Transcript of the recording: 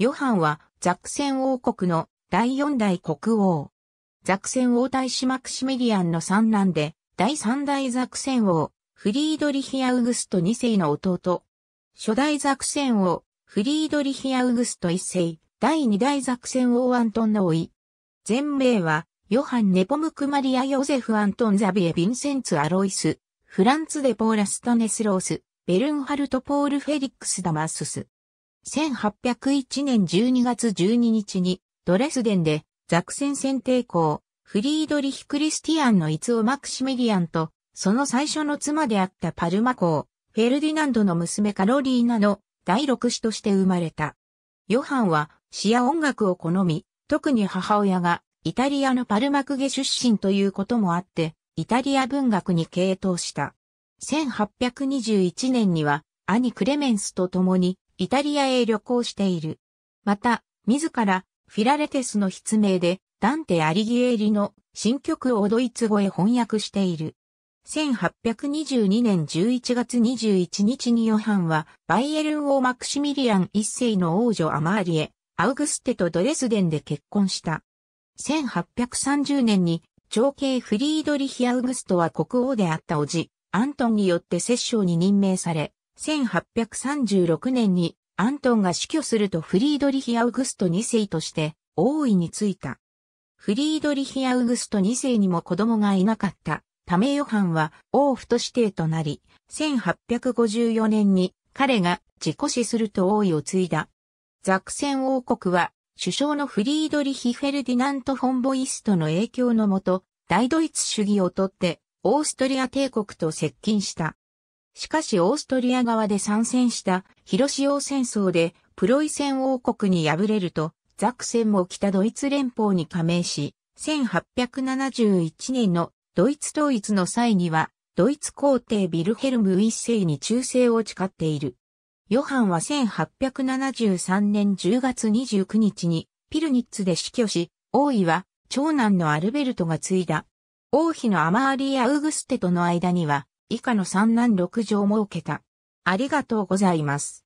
ヨハンはザクセン王国の第四代国王。ザクセン王大使マクシミリアンの三男で、第三代ザクセン王、フリードリヒアウグスト二世の弟。初代ザクセン王、フリードリヒアウグスト一世、第二代ザクセン王アントンの甥い。全名は、ヨハン・ネポムク・マリア・ヨゼフ・アントン・ザビエ・ヴィンセンツ・アロイス、フランツ・デ・ポーラス・トネスロース、ベルンハルト・ポール・フェリックス・ダマスス。1801年12月12日にドレスデンでザクセン選定校フリードリヒ・クリスティアンの逸をマクシミリアンとその最初の妻であったパルマ公フェルディナンドの娘カロリーナの第六子として生まれた。ヨハンは詩や音楽を好み、特に母親がイタリアのパルマクゲ出身ということもあって、イタリア文学に傾倒した。1821年には兄クレメンスと共にイタリアへ旅行している。また、自ら、フィラレテスの筆名で、ダンテ・アリギエリの新曲をドイツ語へ翻訳している。1822年11月21日にヨハンは、バイエルン王マクシミリアン一世の王女アマーリエ、アウグステとドレスデンで結婚した。1830年に、長兄フリードリヒ・アウグストは国王であった叔父、アントンによって摂政に任命され、1836年にアントンが死去するとフリードリヒ・アウグスト2世として王位についた。フリードリヒ・アウグスト2世にも子供がいなかったためヨハンは王府と指定となり、1854年に彼が自己死すると王位を継いだ。ザクセン王国は首相のフリードリヒ・フェルディナント・フォンボイストの影響のもと、大ドイツ主義をとって、オーストリア帝国と接近した。しかしオーストリア側で参戦した広潮戦争でプロイセン王国に敗れると、ザクセンも北ドイツ連邦に加盟し、1871年のドイツ統一の際には、ドイツ皇帝ビルヘルム一世に忠誠を誓っている。ヨハンは1873年10月29日にピルニッツで死去し、王位は長男のアルベルトが継いだ。王妃のアマーリアウグステとの間には以下の三男六女を設けた。ありがとうございます。